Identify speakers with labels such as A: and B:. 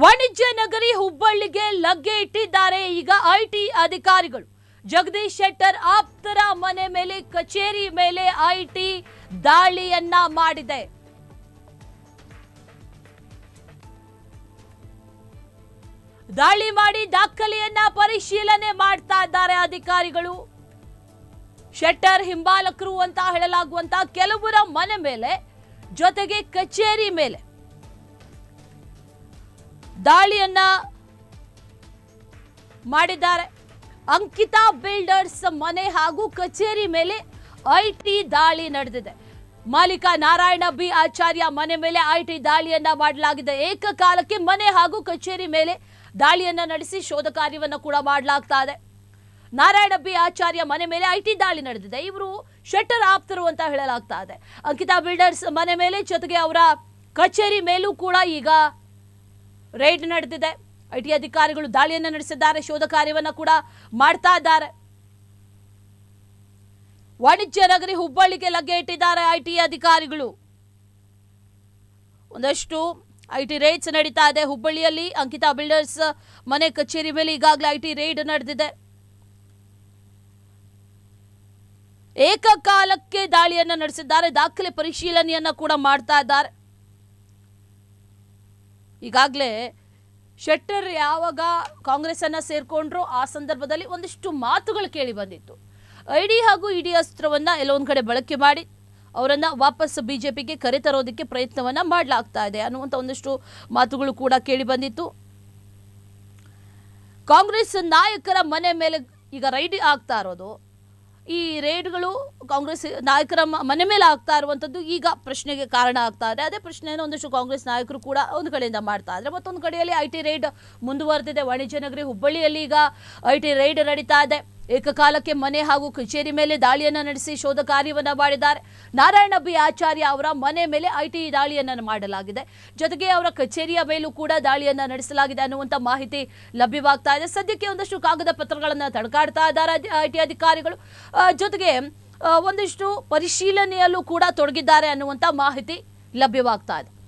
A: ವಾಣಿಜ್ಯ ನಗರಿ ಹುಬ್ಬಳ್ಳಿಗೆ ಲಗ್ಗೆ ಇಟ್ಟಿದ್ದಾರೆ ಈಗ ಐಟಿ ಅಧಿಕಾರಿಗಳು ಜಗದೀಶ್ ಶೆಟ್ಟರ್ ಆಪ್ತರ ಮನೆ ಮೇಲೆ ಕಚೇರಿ ಮೇಲೆ ಐಟಿ ದಾಳಿಯನ್ನ ಮಾಡಿದೆ ದಾಳಿ ಮಾಡಿ ದಾಖಲೆಯನ್ನ ಪರಿಶೀಲನೆ ಮಾಡ್ತಾ ಇದ್ದಾರೆ ಅಧಿಕಾರಿಗಳು ಶೆಟ್ಟರ್ ಹಿಂಬಾಲಕರು ಅಂತ ಹೇಳಲಾಗುವಂತ ಕೆಲವರ ಮನೆ ಮೇಲೆ ಜೊತೆಗೆ ಕಚೇರಿ ಮೇಲೆ ದಾಳಿಯನ್ನ ಮಾಡಿದ್ದಾರೆ ಅಂಕಿತಾ ಬಿಲ್ಡರ್ಸ್ ಮನೆ ಹಾಗೂ ಕಚೇರಿ ಮೇಲೆ ಐಟಿ ದಾಳಿ ನಡೆದಿದೆ ಮಾಲೀಕ ನಾರಾಯಣ ಬಿ ಆಚಾರ್ಯ ಮನೆ ಮೇಲೆ ಐಟಿ ದಾಳಿಯನ್ನ ಮಾಡಲಾಗಿದೆ ಏಕಕಾಲಕ್ಕೆ ಮನೆ ಹಾಗೂ ಕಚೇರಿ ಮೇಲೆ ದಾಳಿಯನ್ನ ನಡೆಸಿ ಶೋಧ ಕಾರ್ಯವನ್ನು ಕೂಡ ಮಾಡಲಾಗ್ತಾ ಇದೆ ನಾರಾಯಣ ಬಿ ಆಚಾರ್ಯ ಮನೆ ಮೇಲೆ ಐಟಿ ದಾಳಿ ನಡೆದಿದೆ ಇವರು ಶೆಟ್ಟರ್ ಆಪ್ತರು ಅಂತ ಹೇಳಲಾಗ್ತಾ ಇದೆ ಅಂಕಿತಾ ಬಿಲ್ಡರ್ಸ್ ಮನೆ ಮೇಲೆ ಜೊತೆಗೆ ಅವರ ಕಚೇರಿ ಮೇಲೂ ಕೂಡ ಈಗ ರೈಡ್ ನಡೆದಿದೆ ಐಟಿ ಅಧಿಕಾರಿಗಳು ದಾಳಿಯನ್ನು ನಡೆಸಿದ್ದಾರೆ ಶೋಧ ಕಾರ್ಯವನ್ನು ಕೂಡ ಮಾಡ್ತಾ ಇದ್ದಾರೆ ವಾಣಿಜ್ಯ ನಗರಿ ಹುಬ್ಬಳ್ಳಿಗೆ ಲಗ್ಗೆ ಇಟ್ಟಿದ್ದಾರೆ ಐಟಿ ಅಧಿಕಾರಿಗಳು ಒಂದಷ್ಟು ಐಟಿ ರೈಡ್ಸ್ ನಡೀತಾ ಇದೆ ಹುಬ್ಬಳ್ಳಿಯಲ್ಲಿ ಅಂಕಿತಾ ಬಿಲ್ಡರ್ಸ್ ಮನೆ ಕಚೇರಿ ಮೇಲೆ ಈಗಾಗಲೇ ಐಟಿ ರೈಡ್ ನಡೆದಿದೆ ಏಕಕಾಲಕ್ಕೆ ದಾಳಿಯನ್ನು ನಡೆಸಿದ್ದಾರೆ ದಾಖಲೆ ಪರಿಶೀಲನೆಯನ್ನು ಕೂಡ ಮಾಡ್ತಾ ಇದ್ದಾರೆ ಈಗಾಗಲೇ ಶೆಟ್ಟರ್ ಯಾವಾಗ ಕಾಂಗ್ರೆಸ್ಸನ್ನು ಸೇರಿಕೊಂಡ್ರು ಆ ಸಂದರ್ಭದಲ್ಲಿ ಒಂದಿಷ್ಟು ಮಾತುಗಳು ಕೇಳಿ ಬಂದಿತ್ತು ಐ ಡಿ ಹಾಗೂ ಇಡಿ ಅಸ್ತ್ರವನ್ನು ಎಲ್ಲೊಂದು ಕಡೆ ಬಳಕೆ ಮಾಡಿ ಅವರನ್ನು ವಾಪಸ್ ಬಿ ಜೆ ಪಿಗೆ ಕರೆತರೋದಕ್ಕೆ ಪ್ರಯತ್ನವನ್ನು ಮಾಡಲಾಗ್ತಾ ಇದೆ ಅನ್ನುವಂಥ ಒಂದಿಷ್ಟು ಮಾತುಗಳು ಕೂಡ ಕೇಳಿ ಬಂದಿತ್ತು ಕಾಂಗ್ರೆಸ್ ನಾಯಕರ ಮನೆ ಮೇಲೆ ಈಗ ರೈಡ್ ಆಗ್ತಾ ಇರೋದು ಈ ರೇಡ್ಗಳು ಕಾಂಗ್ರೆಸ್ ನಾಯಕರ ಮನೆ ಮೇಲೆ ಆಗ್ತಾ ಇರುವಂಥದ್ದು ಈಗ ಪ್ರಶ್ನೆಗೆ ಕಾರಣ ಆಗ್ತಾ ಇದೆ ಅದೇ ಪ್ರಶ್ನೆಯನ್ನು ಒಂದಷ್ಟು ಕಾಂಗ್ರೆಸ್ ನಾಯಕರು ಕೂಡ ಒಂದು ಕಡೆಯಿಂದ ಮಾಡ್ತಾ ಇದ್ದಾರೆ ಮತ್ತೊಂದು ಕಡೆಯಲ್ಲಿ ಐ ಟಿ ರೇಡ್ ಮುಂದುವರೆದಿದೆ ವಾಣಿಜ್ಯ ನಗರಿ ಹುಬ್ಬಳ್ಳಿಯಲ್ಲಿ ಈಗ ಐ ಟಿ ರೈಡ್ ನಡೀತಾ ಇದೆ ಏಕಕಾಲಕ್ಕೆ ಮನೆ ಹಾಗೂ ಕಚೇರಿ ಮೇಲೆ ದಾಳಿಯನ್ನು ನಡೆಸಿ ಶೋಧ ಕಾರ್ಯವನ್ನ ಮಾಡಿದ್ದಾರೆ ನಾರಾಯಣ ಬಿ ಆಚಾರ್ಯ ಅವರ ಮನೆ ಮೇಲೆ ಐಟಿ ದಾಳಿಯನ್ನು ಮಾಡಲಾಗಿದೆ ಜೊತೆಗೆ ಅವರ ಕಚೇರಿಯ ಮೇಲೂ ಕೂಡ ದಾಳಿಯನ್ನ ನಡೆಸಲಾಗಿದೆ ಅನ್ನುವಂಥ ಮಾಹಿತಿ ಲಭ್ಯವಾಗ್ತಾ ಇದೆ ಸದ್ಯಕ್ಕೆ ಒಂದಷ್ಟು ಕಾಗದ ಪತ್ರಗಳನ್ನು ತಡಕಾಡ್ತಾ ಇದ್ದಾರೆ ಐಟಿ ಅಧಿಕಾರಿಗಳು ಜೊತೆಗೆ ಒಂದಿಷ್ಟು ಪರಿಶೀಲನೆಯಲ್ಲೂ ಕೂಡ ತೊಡಗಿದ್ದಾರೆ ಅನ್ನುವಂಥ ಮಾಹಿತಿ ಲಭ್ಯವಾಗ್ತಾ ಇದೆ